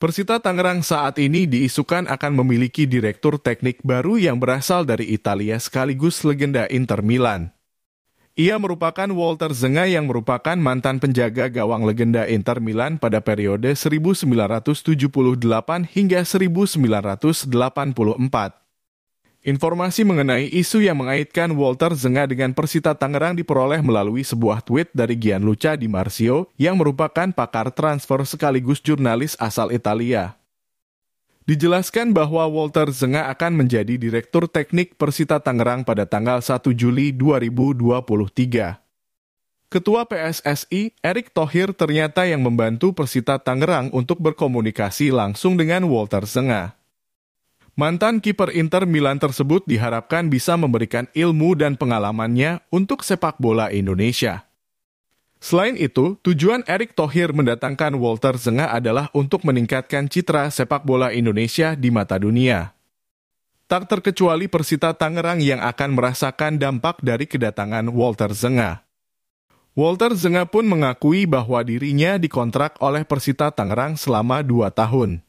Persita Tangerang saat ini diisukan akan memiliki direktur teknik baru yang berasal dari Italia sekaligus legenda Inter Milan. Ia merupakan Walter Zenga yang merupakan mantan penjaga gawang legenda Inter Milan pada periode 1978 hingga 1984. Informasi mengenai isu yang mengaitkan Walter Zenga dengan Persita Tangerang diperoleh melalui sebuah tweet dari Gianluca Di Marzio yang merupakan pakar transfer sekaligus jurnalis asal Italia. Dijelaskan bahwa Walter Zenga akan menjadi direktur teknik Persita Tangerang pada tanggal 1 Juli 2023. Ketua PSSI, Erick Thohir ternyata yang membantu Persita Tangerang untuk berkomunikasi langsung dengan Walter Zenga. Mantan kiper Inter Milan tersebut diharapkan bisa memberikan ilmu dan pengalamannya untuk sepak bola Indonesia. Selain itu, tujuan Erick Thohir mendatangkan Walter Zenga adalah untuk meningkatkan citra sepak bola Indonesia di mata dunia. Tak terkecuali Persita Tangerang yang akan merasakan dampak dari kedatangan Walter Zenga. Walter Zenga pun mengakui bahwa dirinya dikontrak oleh Persita Tangerang selama dua tahun.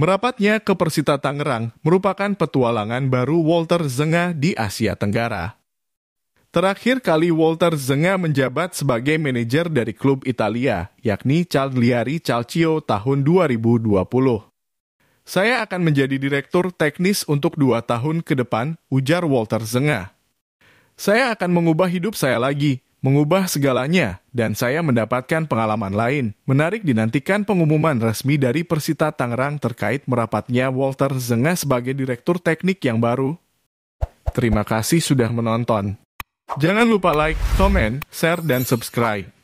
Merapatnya ke Persita Tangerang merupakan petualangan baru Walter Zenga di Asia Tenggara. Terakhir kali Walter Zenga menjabat sebagai manajer dari klub Italia, yakni Cagliari Calcio tahun 2020. Saya akan menjadi direktur teknis untuk dua tahun ke depan, ujar Walter Zenga. Saya akan mengubah hidup saya lagi, mengubah segalanya, dan saya mendapatkan pengalaman lain. Menarik dinantikan pengumuman resmi dari Persita Tangerang terkait merapatnya Walter Zenga sebagai direktur teknik yang baru. Terima kasih sudah menonton. Jangan lupa like, comment, share, dan subscribe.